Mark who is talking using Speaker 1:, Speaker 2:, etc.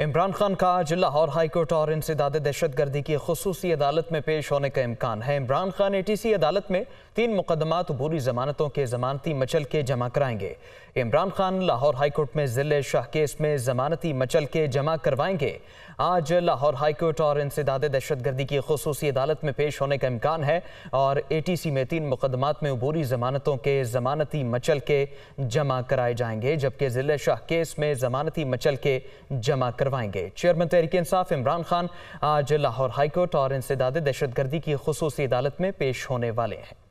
Speaker 1: इमरान खान का आज लाहौर हाईकोर्ट और इंसदाद गर्दी की खसूसी अदालत में पेश होने का इम्कान है Imran Khan A T C अदालत में तीन मुकदमा बुरी जमानतों के जमानती मचल के जमा कराएंगे इमरान खान लाहौर हाईकोर्ट में जिले शाह केस में जमानती मचल के जमा करवाएंगे आज लाहौर हाईकोर्ट और इंसदाद दहशतगर्दी की खसूसी अदालत में पेश होने का इम्कान है और ए टी सी में तीन मुकदमात में अबूरी जमानतों के जमानती मचल के जमा कराए जाएंगे जबकि जिले शाह केस में जमानती मचल के जमा करवाएंगे चेयरमैन तहरीक इंसाफ इमरान खान आज लाहौर हाईकोर्ट और इंसदाद दहशतगर्दी की खसूसी अदालत में पेश होने वाले हैं